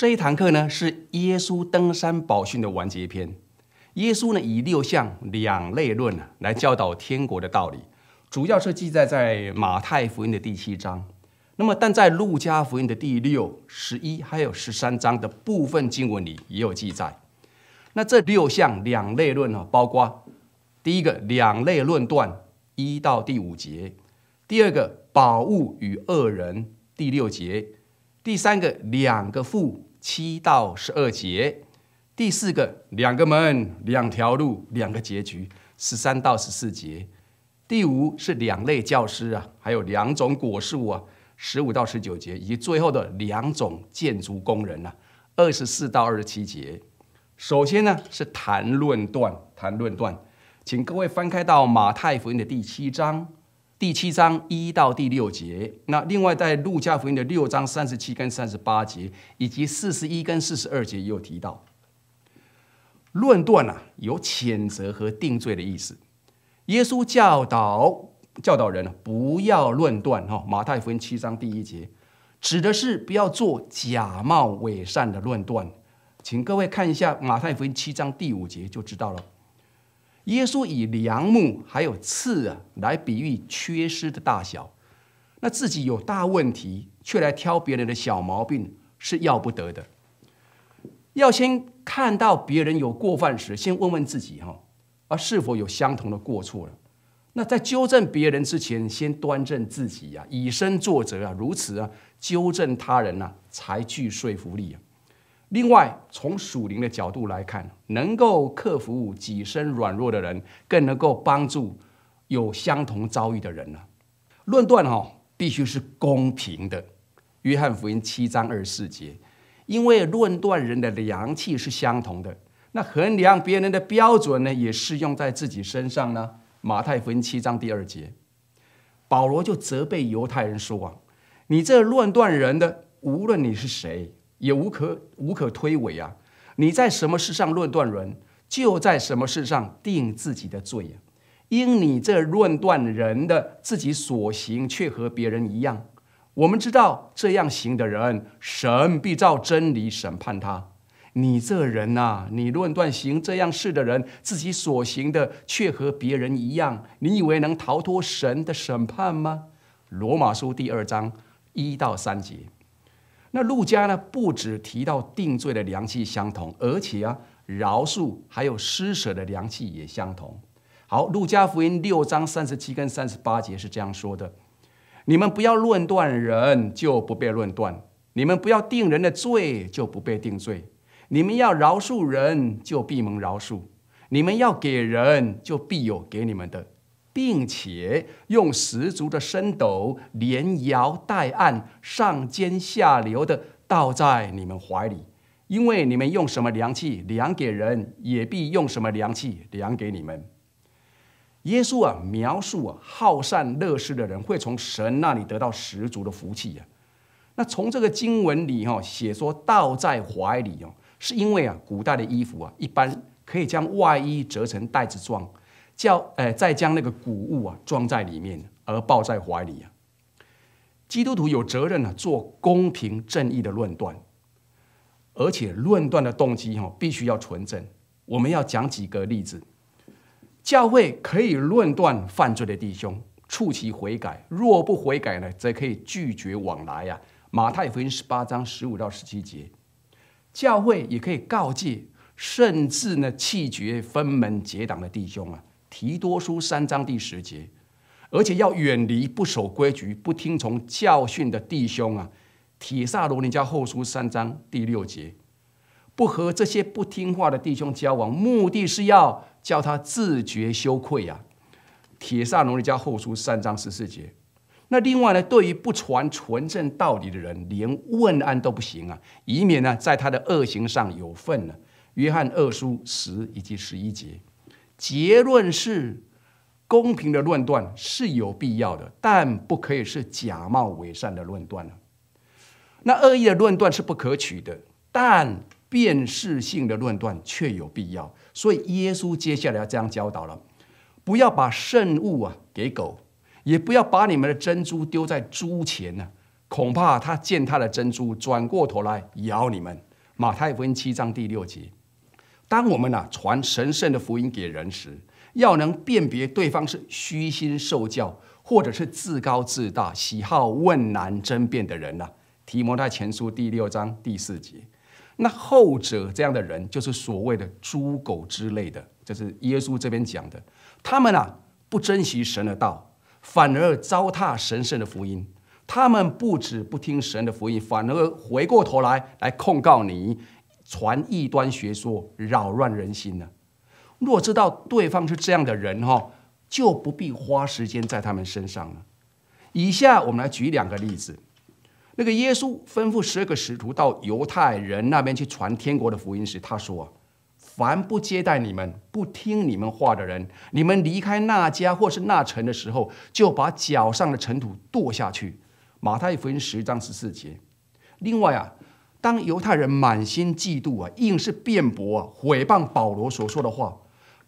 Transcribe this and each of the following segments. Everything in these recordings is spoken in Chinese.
这一堂课呢是耶稣登山宝训的完结篇。耶稣呢以六项两类论来教导天国的道理，主要是记载在马太福音的第七章。那么但在路加福音的第六、十一还有十三章的部分经文里也有记载。那这六项两类论呢，包括第一个两类论断一到第五节，第二个宝物与恶人第六节，第三个两个富。七到十二节，第四个两个门、两条路、两个结局；十三到十四节，第五是两类教师啊，还有两种果树啊；十五到十九节，以及最后的两种建筑工人呐；二十四到二十七节，首先呢是谈论段，谈论段，请各位翻开到马太福音的第七章。第七章一到第六节，那另外在路加福音的六章三十七跟三十八节，以及四十一跟四十二节也有提到。论断呐，有谴责和定罪的意思。耶稣教导教导人呢，不要论断哈。马太福音七章第一节，指的是不要做假冒伪善的论断。请各位看一下马太福音七章第五节就知道了。耶稣以良木还有刺啊来比喻缺失的大小，那自己有大问题却来挑别人的小毛病是要不得的。要先看到别人有过犯时，先问问自己哈，啊是否有相同的过错了？那在纠正别人之前，先端正自己呀，以身作则啊，如此啊，纠正他人呐才具说服力另外，从属灵的角度来看，能够克服己身软弱的人，更能够帮助有相同遭遇的人呢。论断哈，必须是公平的。约翰福音七章二十四节，因为论断人的良气是相同的。那衡量别人的标准呢，也适用在自己身上呢。马太福音七章第二节，保罗就责备犹太人说：“你这论断人的，无论你是谁。”也无可无可推诿啊！你在什么事上论断人，就在什么事上定自己的罪啊！因你这论断人的自己所行，却和别人一样。我们知道这样行的人，神必照真理审判他。你这人啊，你论断行这样事的人，自己所行的却和别人一样，你以为能逃脱神的审判吗？罗马书第二章一到三节。那路家呢？不只提到定罪的良器相同，而且啊，饶恕还有施舍的良器也相同。好，路家福音六章三十七跟三十八节是这样说的：你们不要论断人，就不被论断；你们不要定人的罪，就不被定罪；你们要饶恕人，就必蒙饶恕；你们要给人，就必有给你们的。并且用十足的升斗，连摇带按，上尖下流的倒在你们怀里，因为你们用什么凉器量给人，也必用什么凉器量给你们。耶稣啊，描述啊，好善乐施的人会从神那里得到十足的福气呀。那从这个经文里哈写说倒在怀里哦，是因为啊，古代的衣服啊，一般可以将外衣折成袋子状。叫诶，再将那个谷物啊装在里面，而抱在怀里啊。基督徒有责任呢，做公平正义的论断，而且论断的动机哦，必须要纯正。我们要讲几个例子：教会可以论断犯罪的弟兄，促其悔改；若不悔改呢，则可以拒绝往来呀。马太福音十八章十五到十七节，教会也可以告诫，甚至呢，弃绝分门结党的弟兄啊。提多书三章第十节，而且要远离不守规矩、不听从教训的弟兄啊。铁萨罗尼迦后书三章第六节，不和这些不听话的弟兄交往，目的是要叫他自觉羞愧啊。铁萨罗尼迦后书三章十四节。那另外呢，对于不传纯正道理的人，连问案都不行啊，以免呢在他的恶行上有份呢。约翰二书十以及十一节。结论是，公平的论断是有必要的，但不可以是假冒伪善的论断。那恶意的论断是不可取的，但辨识性的论断确有必要。所以耶稣接下来要这样教导了：不要把圣物啊给狗，也不要把你们的珍珠丢在猪前呢，恐怕他践踏了珍珠，转过头来咬你们。马太福音七章第六节。当我们呐传神圣的福音给人时，要能辨别对方是虚心受教，或者是自高自大、喜好问难争辩的人呐。提摩太前书第六章第四节，那后者这样的人就是所谓的猪狗之类的，这是耶稣这边讲的。他们呐不珍惜神的道，反而糟蹋神圣的福音。他们不止不听神的福音，反而回过头来来控告你。传异端学说扰乱人心呢。若知道对方是这样的人哈，就不必花时间在他们身上了。以下我们来举两个例子。那个耶稣吩咐十二个使徒到犹太人那边去传天国的福音时，他说：“凡不接待你们、不听你们话的人，你们离开那家或是那城的时候，就把脚上的尘土剁下去。”马太福音十章十四节。另外啊。当犹太人满心嫉妒啊，硬是辩驳啊，毁谤保罗所说的话，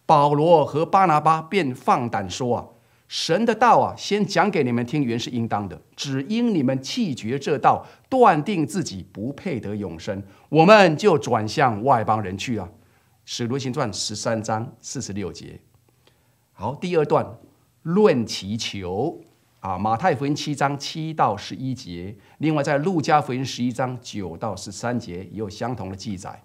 保罗和巴拿巴便放胆说啊，神的道啊，先讲给你们听，原是应当的，只因你们弃绝这道，断定自己不配得永生，我们就转向外邦人去啊，《使徒行传》十三章四十六节。好，第二段论其求。啊，马太福音七章七到十一节，另外在路加福音十一章九到十三节也有相同的记载。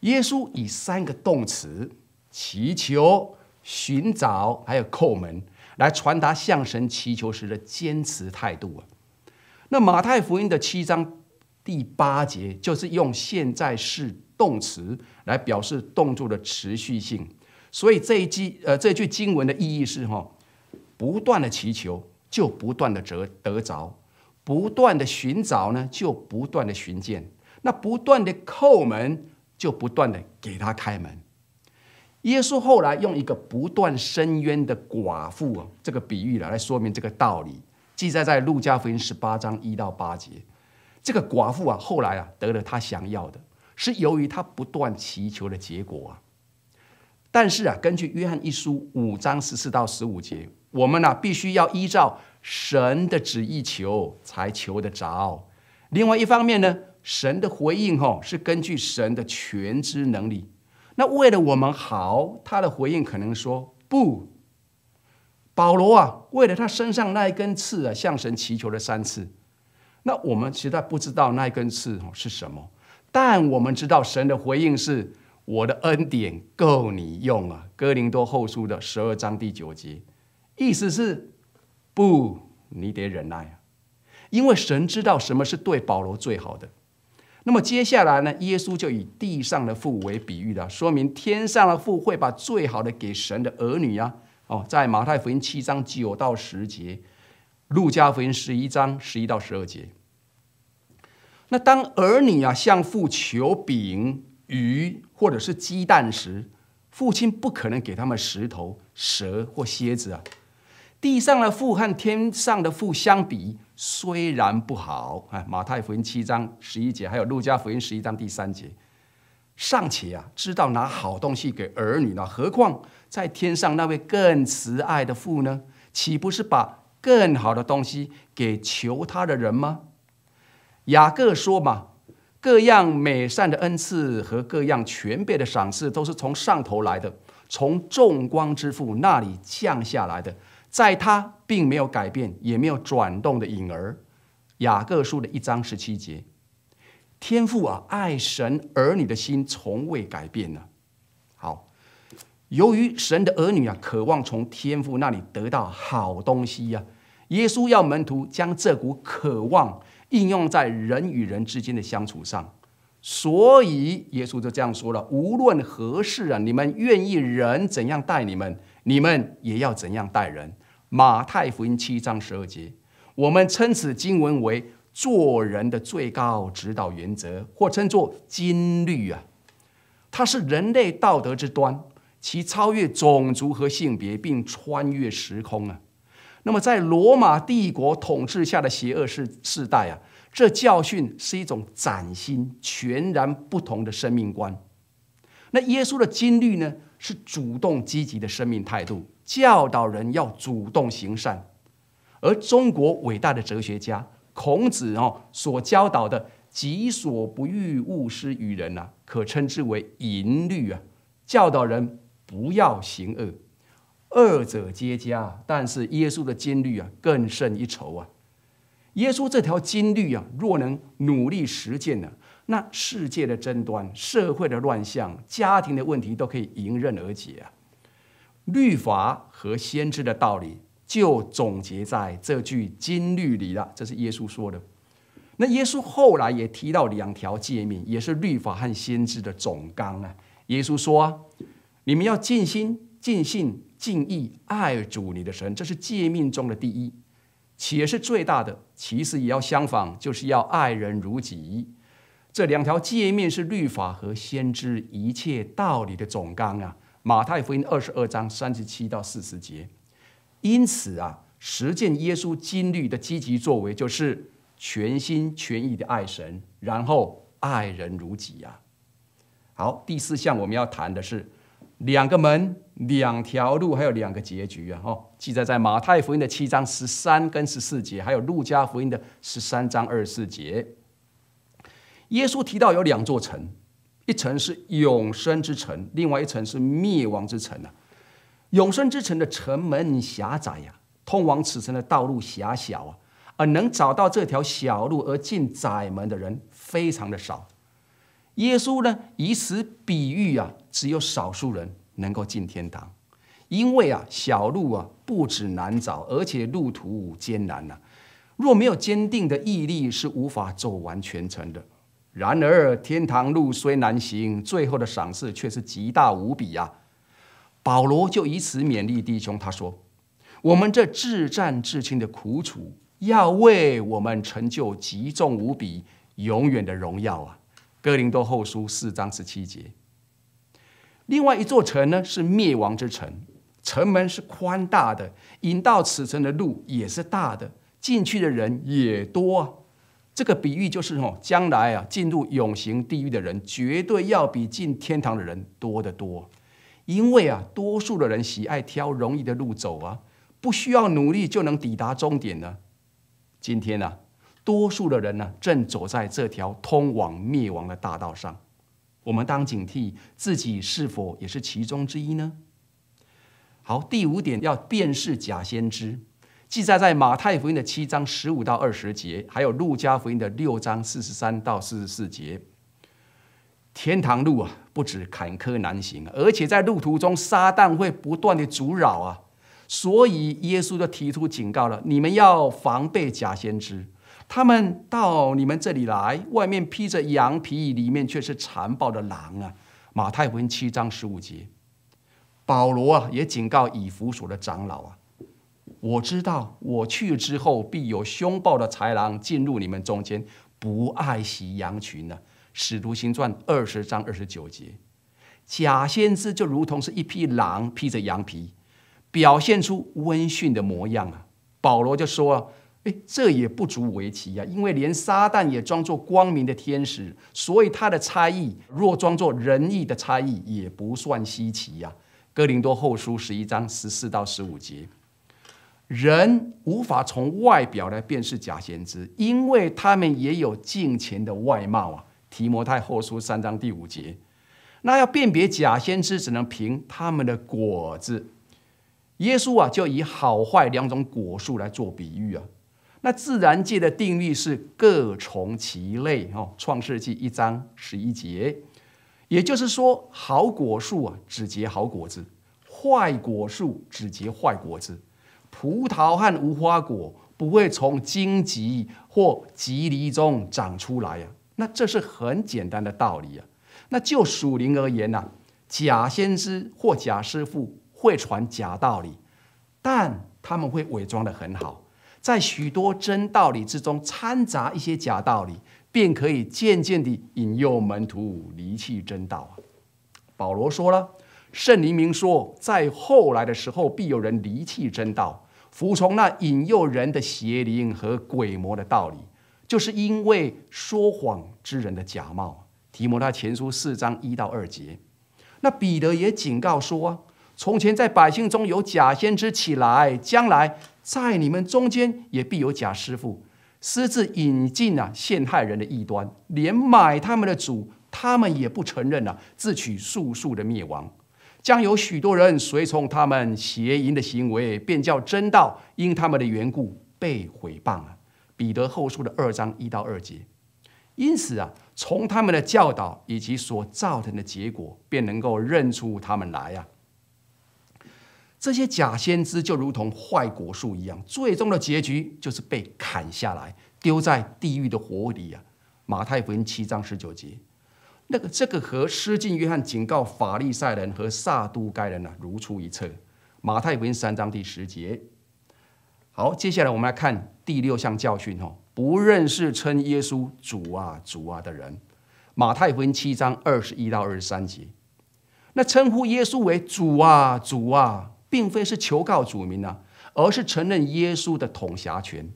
耶稣以三个动词祈求、寻找，还有叩门，来传达向神祈求时的坚持态度啊。那马太福音的七章第八节就是用现在式动词来表示动作的持续性，所以这一句呃，这句经文的意义是哈。不断的祈求，就不断的得得着；不断的寻找呢，就不断的寻见。那不断的叩门，就不断的给他开门。耶稣后来用一个不断深渊的寡妇啊，这个比喻了，来说明这个道理。记载在路加福音十八章一到八节。这个寡妇啊，后来啊得了他想要的，是由于他不断祈求的结果啊。但是啊，根据约翰一书五章十四到十五节。我们呢，必须要依照神的旨意求，才求得着。另外一方面呢，神的回应哦，是根据神的全知能力。那为了我们好，他的回应可能说不。保罗啊，为了他身上那一根刺啊，向神祈求了三次。那我们实在不知道那一根刺哦是什么，但我们知道神的回应是：我的恩典够你用啊，《哥林多后书》的十二章第九节。意思是，不，你得忍耐，因为神知道什么是对保罗最好的。那么接下来呢？耶稣就以地上的父为比喻了，说明天上的父会把最好的给神的儿女啊。哦，在马太福音七章九到十节，路加福音十一章十一到十二节。那当儿女啊向父求饼、鱼或者是鸡蛋时，父亲不可能给他们石头、蛇或蝎子啊。地上的父和天上的父相比，虽然不好，哎，马太福音七章十一节，还有路加福音十一章第三节，尚且啊，知道拿好东西给儿女呢，何况在天上那位更慈爱的父呢？岂不是把更好的东西给求他的人吗？雅各说嘛，各样美善的恩赐和各样全备的赏赐，都是从上头来的，从众光之父那里降下来的。在他并没有改变，也没有转动的影儿。雅各书的一章十七节，天父啊，爱神儿女的心从未改变呢。好，由于神的儿女啊，渴望从天父那里得到好东西啊，耶稣要门徒将这股渴望应用在人与人之间的相处上，所以耶稣就这样说了：无论何事啊，你们愿意人怎样待你们。你们也要怎样待人？马太福音七章十二节，我们称此经文为做人的最高指导原则，或称作金律啊。它是人类道德之端，其超越种族和性别，并穿越时空啊。那么，在罗马帝国统治下的邪恶世世代啊，这教训是一种崭新、全然不同的生命观。那耶稣的金律呢？是主动积极的生命态度，教导人要主动行善；而中国伟大的哲学家孔子哦所教导的“己所不欲，勿施于人”啊，可称之为淫律啊，教导人不要行恶。二者皆佳，但是耶稣的金律啊更胜一筹啊。耶稣这条金律啊，若能努力实践呢？那世界的争端、社会的乱象、家庭的问题，都可以迎刃而解啊！律法和先知的道理，就总结在这句金律里了。这是耶稣说的。那耶稣后来也提到两条诫命，也是律法和先知的总纲啊。耶稣说：“你们要尽心、尽性、尽意爱主你的神，这是诫命中的第一，且是最大的。其实也要相仿，就是要爱人如己。”这两条界面是律法和先知一切道理的总纲啊，《马太福音》二十二章三十七到四十节。因此啊，实践耶稣经律的积极作为，就是全心全意的爱神，然后爱人如己啊。好，第四项我们要谈的是两个门、两条路，还有两个结局啊。哦，记载在《马太福音》的七章十三跟十四节，还有《路加福音》的十三章二十四节。耶稣提到有两座城，一层是永生之城，另外一层是灭亡之城啊。永生之城的城门狭窄呀，通往此城的道路狭小啊，而能找到这条小路而进窄门的人非常的少。耶稣呢以此比喻啊，只有少数人能够进天堂，因为啊小路啊不止难找，而且路途艰难呐。若没有坚定的毅力，是无法走完全程的。然而，天堂路虽难行，最后的赏赐却是极大无比呀。保罗就以此勉励弟兄，他说：“我们这至战至亲的苦楚，要为我们成就极重无比、永远的荣耀啊。”哥林多后书四章十七节。另外一座城呢，是灭亡之城，城门是宽大的，引到此城的路也是大的，进去的人也多啊。这个比喻就是哦，将来啊，进入永行地狱的人绝对要比进天堂的人多得多，因为啊，多数的人喜爱挑容易的路走啊，不需要努力就能抵达终点呢。今天呢，多数的人呢，正走在这条通往灭亡的大道上，我们当警惕自己是否也是其中之一呢？好，第五点要辨识假先知。记载在马太福音的七章十五到二十节，还有路加福音的六章四十三到四十四节。天堂路啊，不止坎坷难行啊，而且在路途中，撒旦会不断的阻扰啊，所以耶稣就提出警告了：你们要防备假先知，他们到你们这里来，外面披着羊皮，里面却是残暴的狼啊！马太福音七章十五节。保罗啊，也警告以弗所的长老啊。我知道我去之后，必有凶暴的豺狼进入你们中间，不爱惜羊群呢。使徒行传二十章二十九节，假先知就如同是一匹狼披着羊皮，表现出温驯的模样啊。保罗就说啊，哎，这也不足为奇呀，因为连撒旦也装作光明的天使，所以他的差异若装作仁义的差异，也不算稀奇呀。哥林多后书十一章十四到十五节。人无法从外表来辨识假先知，因为他们也有近前的外貌啊。提摩太后书三章第五节，那要辨别假先知，只能凭他们的果子。耶稣啊，就以好坏两种果树来做比喻啊。那自然界的定律是各从其类哈。创世纪一章十一节，也就是说，好果树啊，只结好果子；坏果树只结坏果子。葡萄和无花果不会从荆棘或棘藜中长出来呀，那这是很简单的道理呀。那就属灵而言呢，假先知或假师傅会传假道理，但他们会伪装得很好，在许多真道理之中掺杂一些假道理，便可以渐渐地引诱门徒离弃真道。啊。保罗说了，圣灵明说，在后来的时候必有人离弃真道。服从那引诱人的邪灵和鬼魔的道理，就是因为说谎之人的假冒。提摩太前书四章一到二节，那彼得也警告说：啊，从前在百姓中有假先知起来，将来在你们中间也必有假师傅，私自引进啊陷害人的异端，连买他们的主，他们也不承认了，自取速速的灭亡。将有许多人随从他们邪淫的行为，便叫真道因他们的缘故被毁谤了。彼得后书的二章一到二节。因此啊，从他们的教导以及所造成的结果，便能够认出他们来啊。这些假先知就如同坏果树一样，最终的结局就是被砍下来，丢在地狱的火里啊。马太福音七章十九节。那个这个和施浸约翰警告法利赛人和撒都该人呢如出一辙，马太福音三章第十节。好，接下来我们来看第六项教训哦，不认识称耶稣主啊主啊的人，马太福音七章二十一到二十三节。那称呼耶稣为主啊主啊，并非是求告主名啊，而是承认耶稣的统辖权。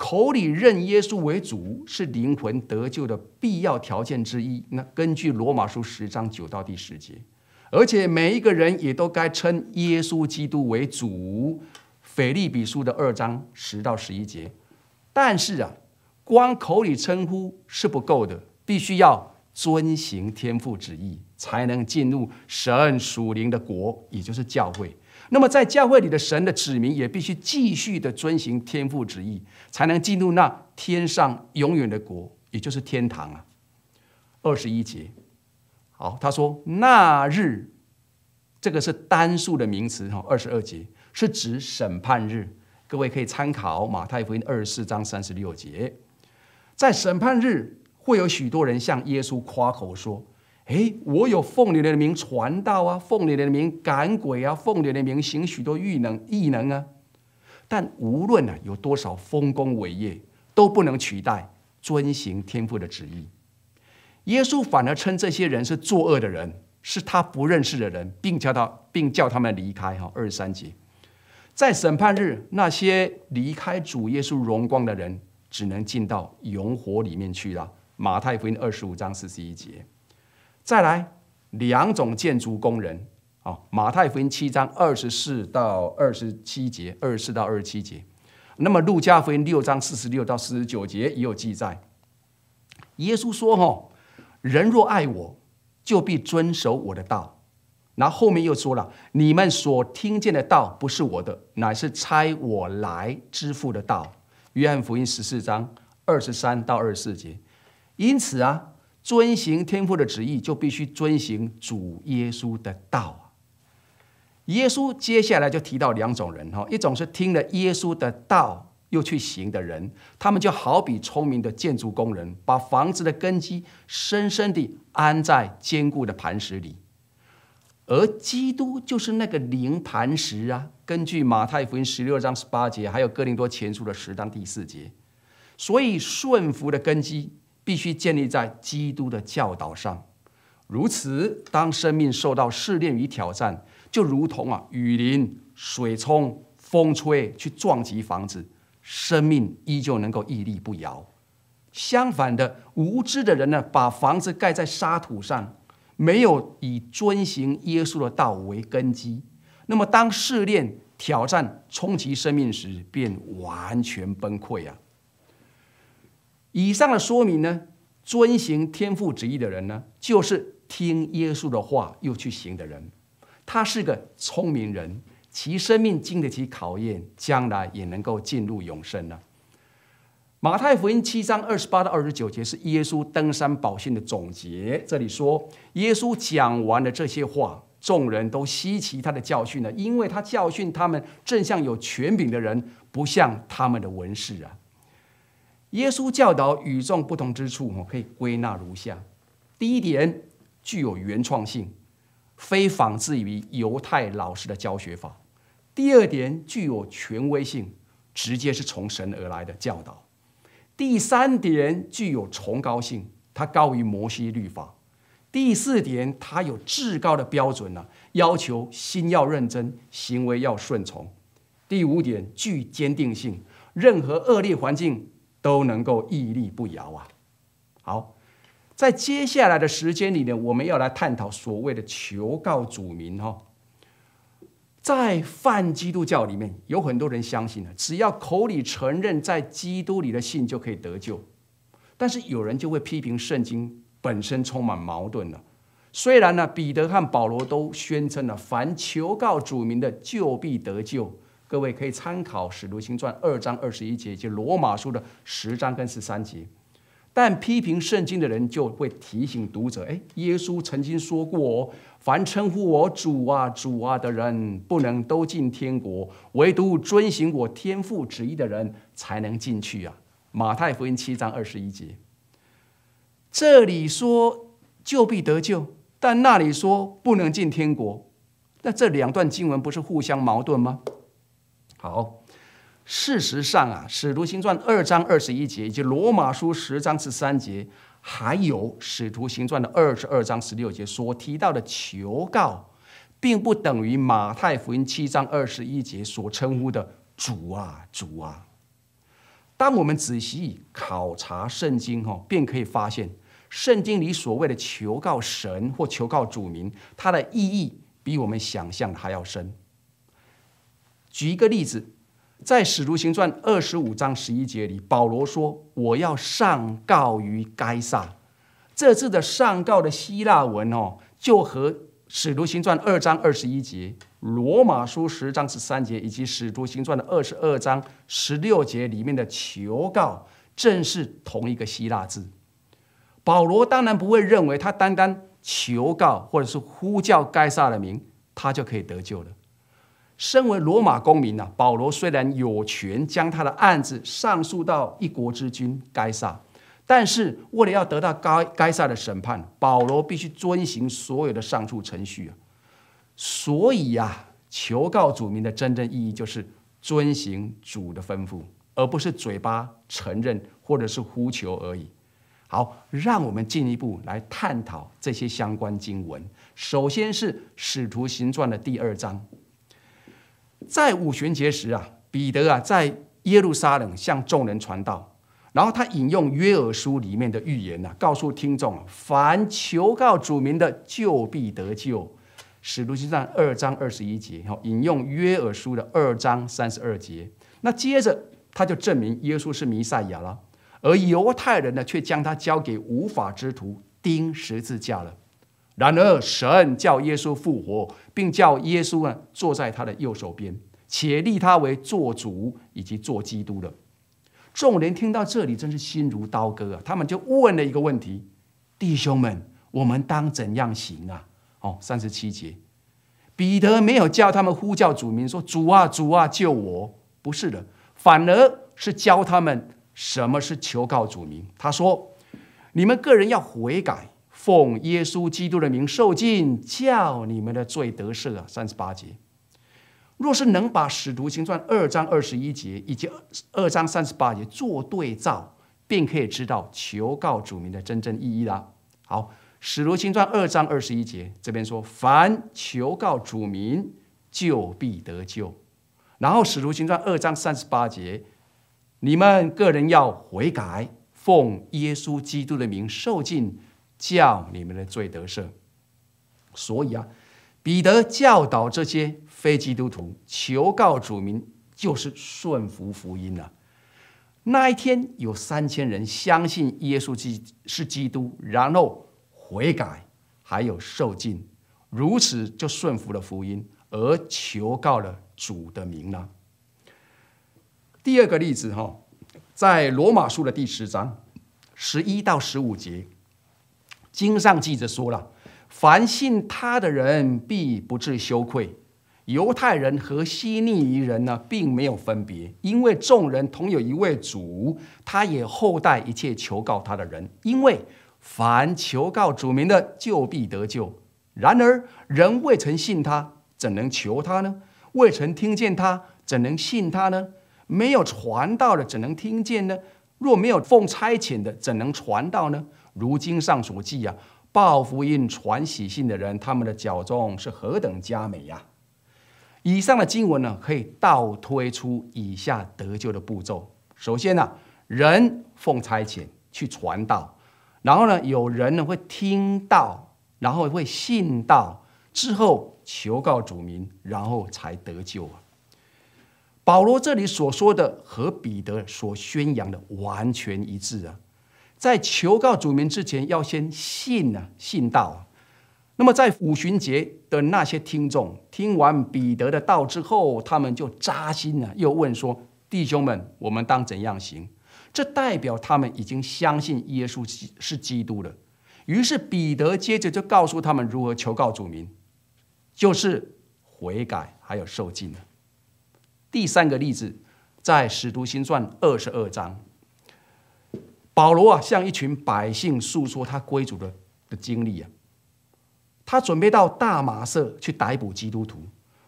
口里认耶稣为主是灵魂得救的必要条件之一。那根据罗马书十章九到第十节，而且每一个人也都该称耶稣基督为主。腓利比书的二章十到十一节。但是啊，光口里称呼是不够的，必须要遵行天父旨意，才能进入神属灵的国，也就是教会。那么，在教会里的神的子民也必须继续的遵行天父旨意，才能进入那天上永远的国，也就是天堂啊。二十一节，好，他说那日，这个是单数的名词哈。二十二节是指审判日，各位可以参考马太福音二十四章三十六节，在审判日会有许多人向耶稣夸口说。哎，我有奉你的名传道啊，奉你的名赶鬼啊，奉你的名行许多异能，异能啊！但无论啊有多少丰功伟业，都不能取代遵行天父的旨意。耶稣反而称这些人是作恶的人，是他不认识的人，并叫他，并叫他们离开。哈，二十三节，在审判日，那些离开主耶稣荣光的人，只能进到永火里面去了。马太福音二十五章四十一节。再来两种建筑工人啊，马太福音七章二十四到二十七节，二十四到二十七节。那么路加福音六章四十六到四十九节也有记载。耶稣说：“哈，人若爱我，就必遵守我的道。”然后后面又说了：“你们所听见的道不是我的，乃是差我来支付的道。”约翰福音十四章二十三到二十四节。因此啊。遵行天父的旨意，就必须遵行主耶稣的道。耶稣接下来就提到两种人哈，一种是听了耶稣的道又去行的人，他们就好比聪明的建筑工人，把房子的根基深深地安在坚固的磐石里。而基督就是那个灵磐石啊。根据马太福音十六章十八节，还有哥林多前书的十章第四节，所以顺服的根基。必须建立在基督的教导上，如此，当生命受到试炼与挑战，就如同啊雨淋、水冲、风吹，去撞击房子，生命依旧能够屹立不摇。相反的，无知的人呢，把房子盖在沙土上，没有以遵行耶稣的道为根基，那么当试炼、挑战冲击生命时，便完全崩溃啊！以上的说明呢，遵行天父旨意的人呢，就是听耶稣的话又去行的人。他是个聪明人，其生命经得起考验，将来也能够进入永生了。马太福音七章二十八到二十九节是耶稣登山宝训的总结。这里说，耶稣讲完了这些话，众人都稀奇他的教训呢，因为他教训他们，正像有权柄的人，不像他们的文士啊。耶稣教导与众不同之处，我可以归纳如下：第一点，具有原创性，非仿制于犹太老师的教学法；第二点，具有权威性，直接是从神而来的教导；第三点，具有崇高性，它高于摩西律法；第四点，它有至高的标准了，要求心要认真，行为要顺从；第五点，具坚定性，任何恶劣环境。都能够屹立不摇啊！好，在接下来的时间里面，我们要来探讨所谓的求告主名哦。在泛基督教里面，有很多人相信呢，只要口里承认在基督里的信就可以得救，但是有人就会批评圣经本身充满矛盾了。虽然呢，彼得和保罗都宣称了，凡求告主名的，就必得救。各位可以参考《使徒行传》二章二十一节以及《罗马书》的十章跟十三节，但批评圣经的人就会提醒读者：哎，耶稣曾经说过，凡称呼我主啊、主啊的人，不能都进天国，唯独遵行我天父旨意的人才能进去啊，《马太福音》七章二十一节。这里说救必得救，但那里说不能进天国，那这两段经文不是互相矛盾吗？好，事实上啊，《使徒行传》二章二十一节以及《罗马书》十章十三节，还有《使徒行传》的二十二章十六节所提到的求告，并不等于《马太福音》七章二十一节所称呼的主啊主啊。当我们仔细考察圣经哈，便可以发现，圣经里所谓的求告神或求告主名，它的意义比我们想象的还要深。举一个例子，在《使徒行传》二十五章十一节里，保罗说：“我要上告于该撒。”这次的“上告”的希腊文哦，就和《使徒行传》二章二十一节、《罗马书》十章十三节以及《使徒行传》的二十二章十六节里面的“求告”正是同一个希腊字。保罗当然不会认为他单单求告或者是呼叫该撒的名，他就可以得救了。身为罗马公民啊，保罗虽然有权将他的案子上诉到一国之君该撒，但是为了要得到该该撒的审判，保罗必须遵循所有的上诉程序啊。所以呀，求告主名的真正意义就是遵行主的吩咐，而不是嘴巴承认或者是呼求而已。好，让我们进一步来探讨这些相关经文。首先是《使徒行传》的第二章。在五旬节时啊，彼得啊在耶路撒冷向众人传道，然后他引用约尔书里面的预言呐，告诉听众：啊，凡求告主名的，就必得救。使徒行传二章二十一节，哈，引用约尔书的二章三十二节。那接着他就证明耶稣是弥赛亚了，而犹太人呢，却将他交给无法之徒钉十字架了。然而神叫耶稣复活，并叫耶稣呢坐在他的右手边，且立他为作主以及做基督的。众人听到这里，真是心如刀割啊！他们就问了一个问题：弟兄们，我们当怎样行啊？哦，三十七节，彼得没有叫他们呼叫主名，说主啊，主啊，救我！不是的，反而是教他们什么是求告主名。他说：你们个人要悔改。奉耶稣基督的名受尽，叫你们的罪得赦啊！三十八节，若是能把《使徒行传》二章二十一节以及二二章三十八节做对照，便可以知道求告主名的真正意义了。好，《使徒行传》二章二十一节这边说：凡求告主名，就必得救。然后，《使徒行传》二章三十八节，你们个人要悔改，奉耶稣基督的名受尽。叫你们的罪得赦，所以啊，彼得教导这些非基督徒求告主名，就是顺服福音了。那一天有三千人相信耶稣是基督，然后悔改，还有受浸，如此就顺服了福音，而求告了主的名了。第二个例子哈，在罗马书的第十章十一到十五节。经上记着说了，凡信他的人必不至羞愧。犹太人和希利尼人呢，并没有分别，因为众人同有一位主，他也厚待一切求告他的人。因为凡求告主名的，就必得救。然而人未曾信他，怎能求他呢？未曾听见他，怎能信他呢？没有传道的，怎能听见呢？若没有奉差遣的，怎能传道呢？如今上所记啊，报福音传喜信的人，他们的脚中是何等佳美呀！以上的经文呢，可以倒推出以下得救的步骤：首先呢，人奉差遣去传道，然后呢，有人呢会听到，然后会信道，之后求告主名，然后才得救啊。保罗这里所说的和彼得所宣扬的完全一致啊。在求告主名之前，要先信啊，信道。那么在五旬节的那些听众听完彼得的道之后，他们就扎心了，又问说：“弟兄们，我们当怎样行？”这代表他们已经相信耶稣是是基督了。于是彼得接着就告诉他们如何求告主名，就是悔改还有受尽了。第三个例子在《使徒行传》二十二章。保罗啊，向一群百姓诉说他归主的的经历啊。他准备到大马社去逮捕基督徒，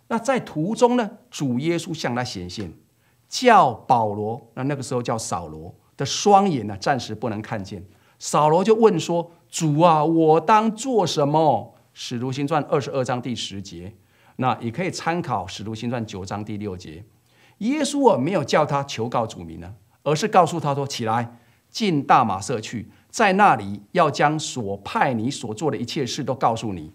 那在途中呢，主耶稣向他显现，叫保罗，那那个时候叫扫罗的双眼呢，暂时不能看见。扫罗就问说：“主啊，我当做什么？”使徒行传二十二章第十节，那也可以参考使徒行传九章第六节。耶稣啊，没有叫他求告主名呢，而是告诉他说：“起来。”进大马社去，在那里要将所派你所做的一切事都告诉你。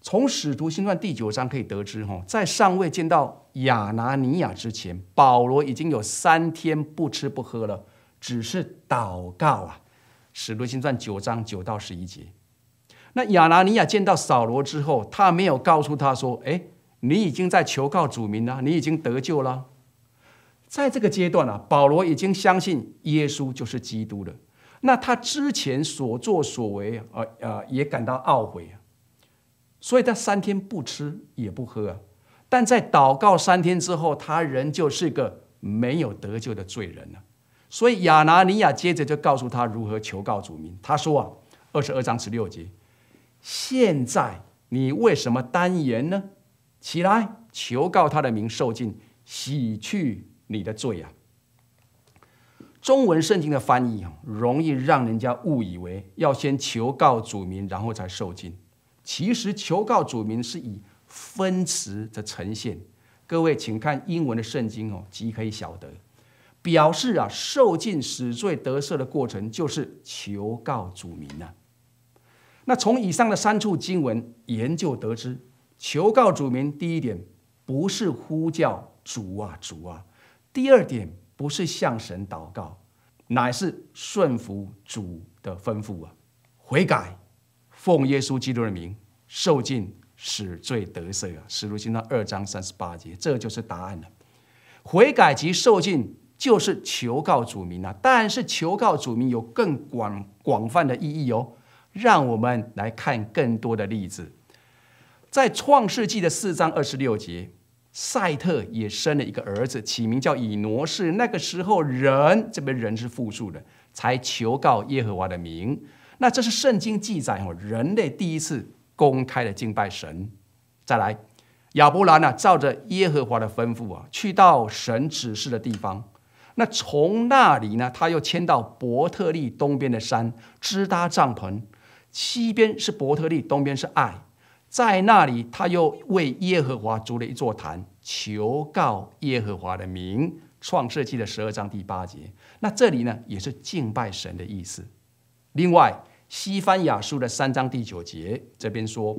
从使徒行传第九章可以得知，哈，在尚未见到亚拿尼亚之前，保罗已经有三天不吃不喝了，只是祷告啊。使徒行传九章九到十一节。那亚拿尼亚见到扫罗之后，他没有告诉他说：“哎，你已经在求告主名了，你已经得救了。”在这个阶段啊，保罗已经相信耶稣就是基督了。那他之前所作所为，呃呃，也感到懊悔啊。所以他三天不吃也不喝啊。但在祷告三天之后，他仍旧是一个没有得救的罪人呢。所以亚拿尼亚接着就告诉他如何求告主名。他说啊，二十二章十六节，现在你为什么单言呢？起来求告他的名，受尽洗去。你的罪呀！中文圣经的翻译啊，容易让人家误以为要先求告主名，然后才受尽。其实求告主名是以分词的呈现。各位请看英文的圣经哦，即可以晓得，表示啊受尽死罪得赦的过程就是求告主名啊。那从以上的三处经文研究得知，求告主名第一点不是呼叫主啊主啊。第二点不是向神祷告，乃是顺服主的吩咐啊，悔改，奉耶稣基督的名受尽死罪得赦啊，使徒行传二章三十八节，这就是答案了。悔改及受尽就是求告主名啊，但是求告主名有更广广泛的意义哦。让我们来看更多的例子，在创世纪的四章二十六节。赛特也生了一个儿子，起名叫以挪士。那个时候，人这边人是复数的，才求告耶和华的名。那这是圣经记载哦，人类第一次公开的敬拜神。再来，亚伯兰呢，照着耶和华的吩咐啊，去到神指示的地方。那从那里呢，他又迁到伯特利东边的山，支搭帐篷。西边是伯特利，东边是爱。在那里，他又为耶和华筑了一座坛，求告耶和华的名。创世纪的十二章第八节，那这里呢也是敬拜神的意思。另外，西番雅书的三章第九节，这边说：“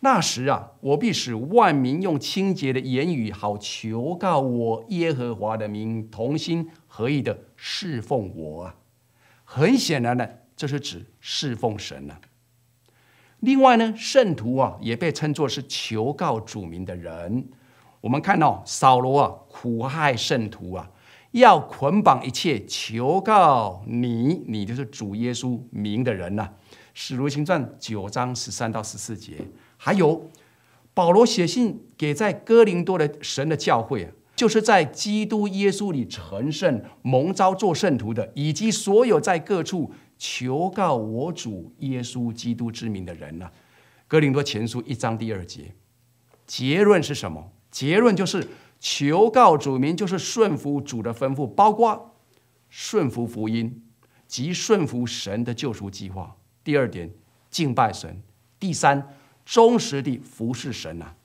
那时啊，我必使万民用清洁的言语好求告我耶和华的名，同心合意的侍奉我啊。”很显然呢，这是指侍奉神啊。另外呢，圣徒啊也被称作是求告主名的人。我们看到扫罗啊苦害圣徒啊，要捆绑一切求告你，你就是主耶稣名的人呐。使徒行传九章十三到十四节，还有保罗写信给在哥林多的神的教会啊，就是在基督耶稣里成圣蒙召做圣徒的，以及所有在各处。求告我主耶稣基督之名的人呢？哥林多前书一章第二节结论是什么？结论就是求告主名就是顺服主的吩咐，包括顺服福音及顺服神的救赎计划。第二点，敬拜神；第三，忠实地服侍神啊！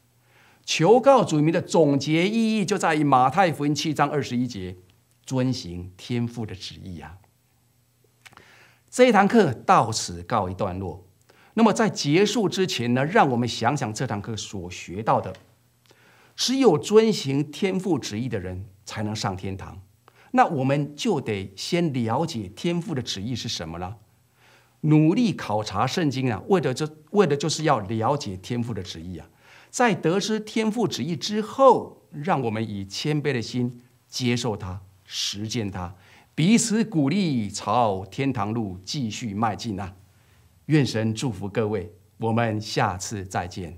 求告主名的总结意义就在于马太福音七章二十一节：遵行天父的旨意啊！这一堂课到此告一段落。那么在结束之前呢，让我们想想这堂课所学到的：只有遵行天父旨意的人才能上天堂。那我们就得先了解天父的旨意是什么了。努力考察圣经啊，为的就为的就是要了解天父的旨意啊。在得知天父旨意之后，让我们以谦卑的心接受它，实践它。彼此鼓励，朝天堂路继续迈进啊！愿神祝福各位，我们下次再见。